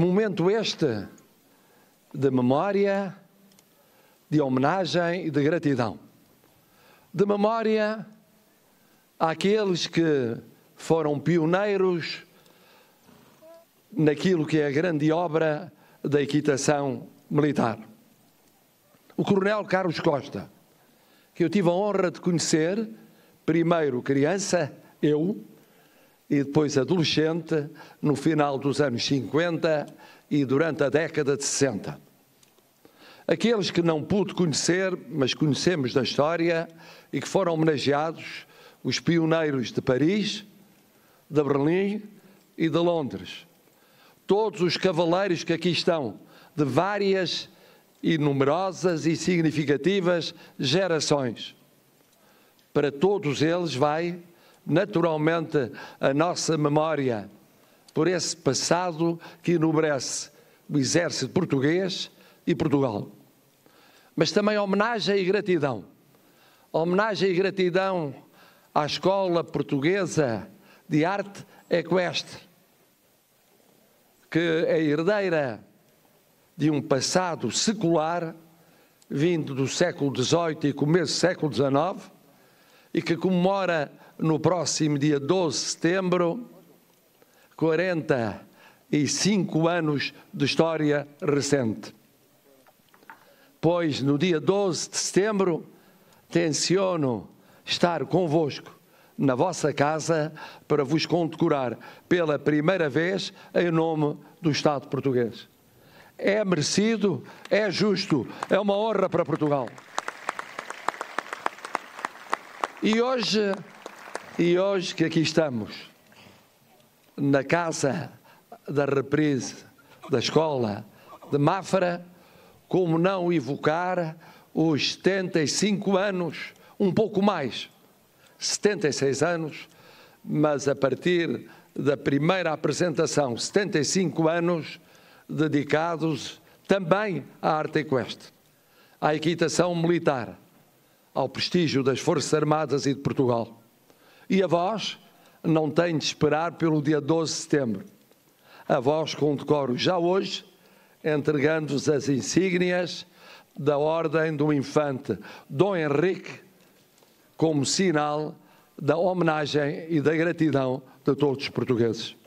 Momento este de memória, de homenagem e de gratidão. De memória àqueles que foram pioneiros naquilo que é a grande obra da equitação militar. O Coronel Carlos Costa, que eu tive a honra de conhecer, primeiro criança, eu, e depois adolescente, no final dos anos 50 e durante a década de 60. Aqueles que não pude conhecer, mas conhecemos da história e que foram homenageados, os pioneiros de Paris, de Berlim e de Londres. Todos os cavaleiros que aqui estão, de várias e numerosas e significativas gerações. Para todos eles vai naturalmente a nossa memória por esse passado que enobrece o exército português e Portugal. Mas também homenagem e gratidão. Homenagem e gratidão à Escola Portuguesa de Arte Equestre, que é herdeira de um passado secular vindo do século XVIII e começo do século XIX, e que comemora no próximo dia 12 de setembro 45 anos de história recente. Pois no dia 12 de setembro tenciono estar convosco na vossa casa para vos condecorar pela primeira vez em nome do Estado português. É merecido, é justo, é uma honra para Portugal. E hoje, e hoje que aqui estamos, na casa da reprise da escola de Mafra, como não evocar os 75 anos, um pouco mais, 76 anos, mas a partir da primeira apresentação, 75 anos dedicados também à arte equestre, à equitação militar ao prestígio das Forças Armadas e de Portugal. E a vós não tem de esperar pelo dia 12 de setembro. A vós condecoro já hoje, entregando-vos as insígnias da Ordem do Infante Dom Henrique, como sinal da homenagem e da gratidão de todos os portugueses.